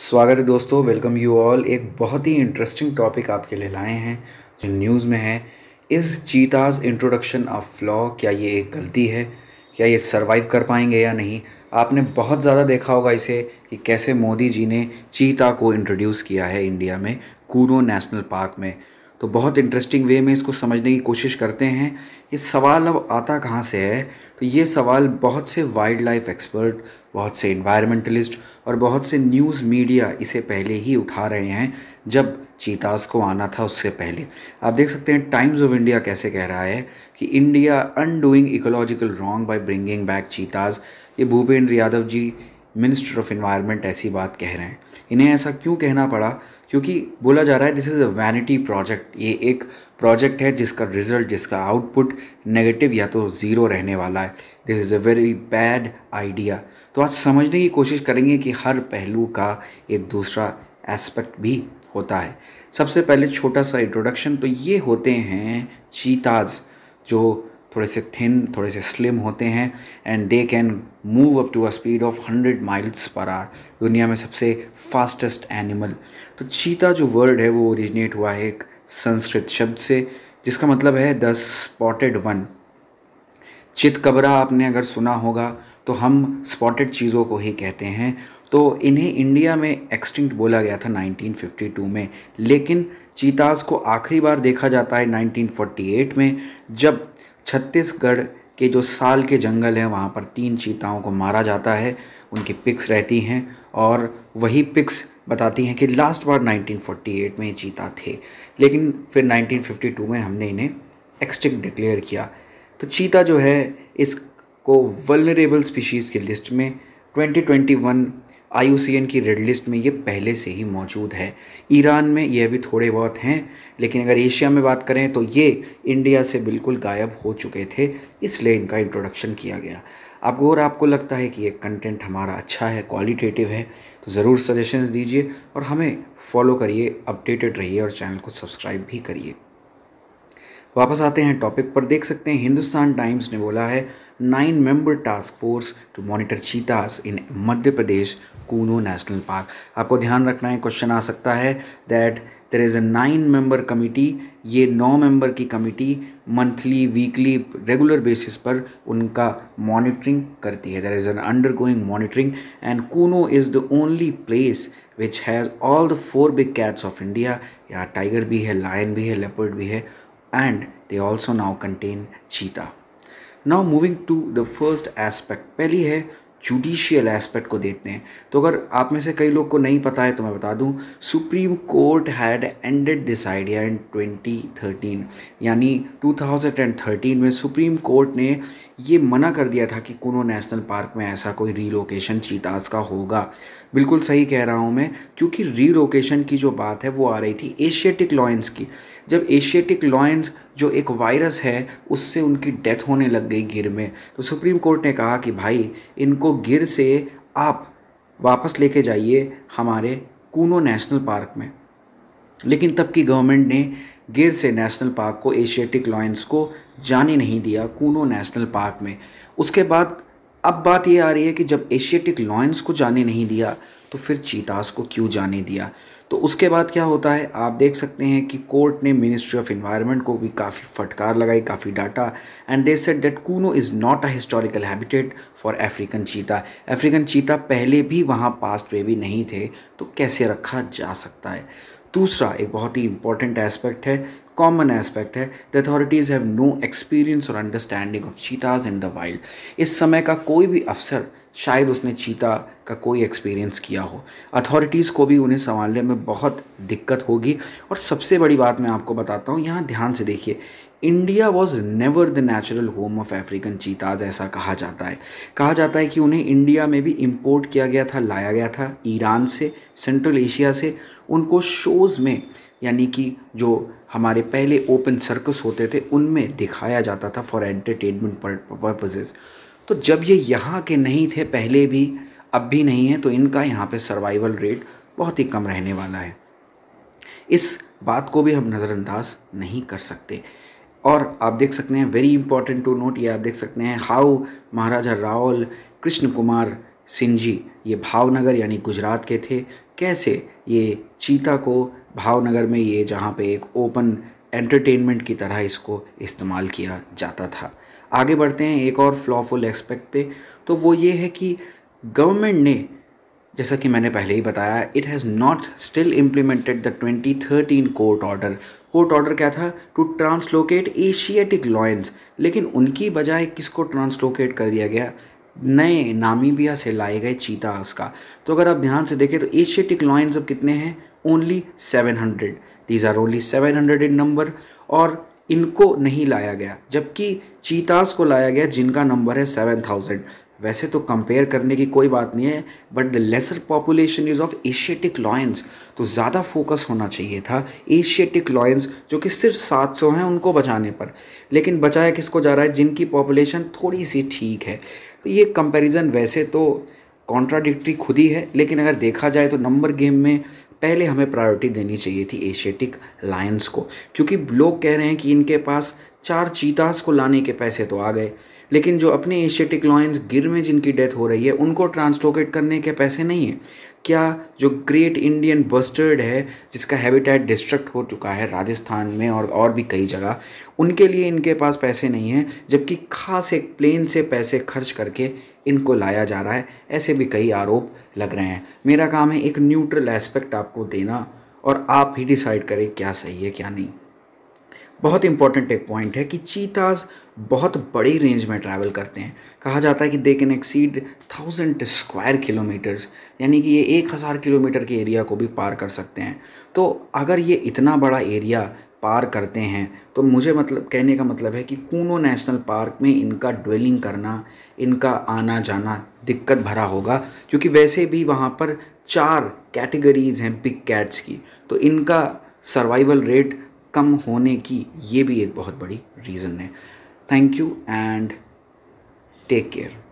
स्वागत है दोस्तों वेलकम यू ऑल एक बहुत ही इंटरेस्टिंग टॉपिक आपके लिए लाए हैं जो न्यूज़ में है इस चीताज इंट्रोडक्शन ऑफ लॉ क्या ये एक गलती है क्या ये सरवाइव कर पाएंगे या नहीं आपने बहुत ज़्यादा देखा होगा इसे कि कैसे मोदी जी ने चीता को इंट्रोड्यूस किया है इंडिया में कूनो नेशनल पार्क में तो बहुत इंटरेस्टिंग वे में इसको समझने की कोशिश करते हैं ये सवाल अब आता कहाँ से है तो ये सवाल बहुत से वाइल्ड लाइफ एक्सपर्ट बहुत से इन्वायरमेंटलिस्ट और बहुत से न्यूज़ मीडिया इसे पहले ही उठा रहे हैं जब चीतास को आना था उससे पहले आप देख सकते हैं टाइम्स ऑफ इंडिया कैसे कह रहा है कि India undoing ecological wrong by bringing back cheetahs ये Bhupender Yadav ji minister of environment ऐसी बात कह रहे हैं इन्हें ऐसा क्यों कहना पड़ा क्योंकि बोला जा रहा है this is a vanity project ये एक प्रोजेक्ट है जिसका रिजल्ट जिसका आउटपुट नेगेटिव या तो ज़ीरो रहने वाला है this is a very bad idea तो आज समझने की कोशिश करेंगे कि हर पहलू का एक दूसरा एस्पेक्ट भी होता है सबसे पहले छोटा सा इंट्रोडक्शन तो ये होते हैं चीताज जो थोड़े से थिन थोड़े से स्लिम होते हैं and they can move up to a speed of hundred miles per hour दुनिया में सबसे फास्टेस्ट एनिमल तो चीता जो वर्ड है वो ओरिजिनेट हुआ है एक संस्कृत शब्द से जिसका मतलब है द स्पॉटेड वन चितकबरा आपने अगर सुना होगा तो हम स्पॉटेड चीज़ों को ही कहते हैं तो इन्हें इंडिया में एक्सटिंक्ट बोला गया था 1952 में लेकिन चीताज को आखिरी बार देखा जाता है 1948 में जब छत्तीसगढ़ के जो साल के जंगल हैं वहाँ पर तीन चीताओं को मारा जाता है उनकी पिक्स रहती हैं और वही पिक्स बताती हैं कि लास्ट बार 1948 में चीता थे लेकिन फिर 1952 में हमने इन्हें एक्सटिंग डिक्लेयर किया तो चीता जो है इसको वलरेबल स्पीशीज़ की लिस्ट में 2021 आई की रेड लिस्ट में ये पहले से ही मौजूद है ईरान में ये अभी थोड़े बहुत हैं लेकिन अगर एशिया में बात करें तो ये इंडिया से बिल्कुल गायब हो चुके थे इसलिए इनका इंट्रोडक्शन किया गया अब और आपको लगता है कि ये कंटेंट हमारा अच्छा है क्वालिटेटिव है तो ज़रूर सजेशंस दीजिए और हमें फॉलो करिए अपडेटेड रहिए और चैनल को सब्सक्राइब भी करिए वापस आते हैं टॉपिक पर देख सकते हैं हिंदुस्तान टाइम्स ने बोला है nine member task force to monitor cheetahs in Madhya Pradesh Kuno national park आपको ध्यान रखना है क्वेश्चन आ सकता है that there is a nine member committee ये नौ मेंबर की committee monthly weekly regular basis पर उनका मॉनिटरिंग करती है there is an undergoing monitoring and Kuno is the only place which has all the four big cats of India यहाँ tiger भी है लायन भी है लेपर्ड भी है and they also now contain cheetah now moving to the first aspect पहली है judicial aspect को देखते हैं तो अगर आप में से कई लोग को नहीं पता है तो मैं बता दूं supreme court had ended this idea in 2013 यानी 2013 में सुप्रीम कोर्ट ने ये मना कर दिया था कि कुनो नेशनल पार्क में ऐसा कोई रीलोकेशन चीताज का होगा बिल्कुल सही कह रहा हूँ मैं क्योंकि रीलोकेशन की जो बात है वो आ रही थी एशियाटिक लॉयंस की जब एशियाटिक लॉयंस जो एक वायरस है उससे उनकी डेथ होने लग गई गिर में तो सुप्रीम कोर्ट ने कहा कि भाई इनको गिर से आप वापस लेके जाइए हमारे कूनो नेशनल पार्क में लेकिन तब की गवर्नमेंट ने गिर से नेशनल पार्क को एशियाटिक लॉयंस को जाने नहीं दिया कूनो नेशनल पार्क में उसके बाद अब बात ये आ रही है कि जब एशियाटिक लॉयंस को जाने नहीं दिया तो फिर चीतास को क्यों जाने दिया तो उसके बाद क्या होता है आप देख सकते हैं कि कोर्ट ने मिनिस्ट्री ऑफ इन्वायरमेंट को भी काफ़ी फटकार लगाई काफ़ी data and they said that Kuno is not a historical habitat for African cheetah African cheetah पहले भी वहाँ पास्ट में भी नहीं थे तो कैसे रखा जा सकता है दूसरा एक बहुत ही इंपॉर्टेंट एस्पेक्ट है कॉमन एस्पेक्ट है the authorities have no experience और understanding of cheetahs in the wild इस समय का कोई भी अफसर शायद उसने चीता का कोई एक्सपीरियंस किया हो अथॉरिटीज़ को भी उन्हें संभालने में बहुत दिक्कत होगी और सबसे बड़ी बात मैं आपको बताता हूँ यहाँ ध्यान से देखिए India was never the natural home of African cheetahs ऐसा कहा जाता है कहा जाता है कि उन्हें इंडिया में भी इम्पोर्ट किया गया था लाया गया था ईरान से सेंट्रल एशिया से उनको शोज़ में यानी कि जो हमारे पहले ओपन सर्कस होते थे उनमें दिखाया जाता था फॉर एंटरटेनमेंट पर्पजेज़ तो जब ये यहाँ के नहीं थे पहले भी अब भी नहीं है तो इनका यहाँ पे सर्वाइवल रेट बहुत ही कम रहने वाला है इस बात को भी हम नज़रअंदाज नहीं कर सकते और आप देख सकते हैं वेरी इंपॉर्टेंट टू नोट ये आप देख सकते हैं हाउ महाराजा रावल कृष्ण कुमार सिंह जी ये भावनगर यानी गुजरात के थे कैसे ये चीता को भावनगर में ये जहाँ पे एक ओपन एंटरटेनमेंट की तरह इसको इस्तेमाल किया जाता था आगे बढ़ते हैं एक और फ्लॉफुल एस्पेक्ट पे तो वो ये है कि गवर्नमेंट ने जैसा कि मैंने पहले ही बताया it has not still implemented the 2013 court order court order क्या था टू ट्रांसलोकेट एशियाटिक लॉयंस लेकिन उनकी बजाय किसको ट्रांसलोकेट कर दिया गया नए नामीबिया से लाए गए चीतास का तो अगर आप ध्यान से देखें तो एशियाटिक लॉयंस अब कितने हैं only 700 these are only hundred in number और इनको नहीं लाया गया जबकि चीतास को लाया गया जिनका नंबर है 7000 वैसे तो कंपेयर करने की कोई बात नहीं है but the lesser population is of asiatic lions तो ज़्यादा फोकस होना चाहिए था एशियाटिक लॉयंस जो कि सिर्फ 700 हैं उनको बचाने पर लेकिन बचाया किसको जा रहा है जिनकी पॉपुलेशन थोड़ी सी ठीक है तो ये कंपेरिजन वैसे तो कॉन्ट्राडिक्ट्री खुद ही है लेकिन अगर देखा जाए तो नंबर गेम में पहले हमें प्रायोरिटी देनी चाहिए थी एशियाटिक लायंस को क्योंकि लोग कह रहे हैं कि इनके पास चार चीतास को लाने के पैसे तो आ गए लेकिन जो अपने एशियाटिक लॉयंस गिर में जिनकी डेथ हो रही है उनको ट्रांसलोकेट करने के पैसे नहीं हैं क्या जो ग्रेट इंडियन बस्टर्ड है जिसका हैबिटेट डिस्ट्रक्ट हो चुका है राजस्थान में और और भी कई जगह उनके लिए इनके पास पैसे नहीं हैं जबकि खास एक प्लेन से पैसे खर्च करके इनको लाया जा रहा है ऐसे भी कई आरोप लग रहे हैं मेरा काम है एक न्यूट्रल एस्पेक्ट आपको देना और आप ही डिसाइड करें क्या सही है क्या नहीं बहुत इंपॉर्टेंट एक पॉइंट है कि चीताज बहुत बड़ी रेंज में ट्रैवल करते हैं कहा जाता है कि they can exceed thousand square kilometers यानी कि ये एक हज़ार किलोमीटर के एरिया को भी पार कर सकते हैं तो अगर ये इतना बड़ा एरिया पार करते हैं तो मुझे मतलब कहने का मतलब है कि कूनो नेशनल पार्क में इनका ड्वेलिंग करना इनका आना जाना दिक्कत भरा होगा क्योंकि वैसे भी वहाँ पर चार कैटेगरीज़ हैं बिग कैट्स की तो इनका सर्वाइवल रेट कम होने की ये भी एक बहुत बड़ी रीज़न है thank you and take care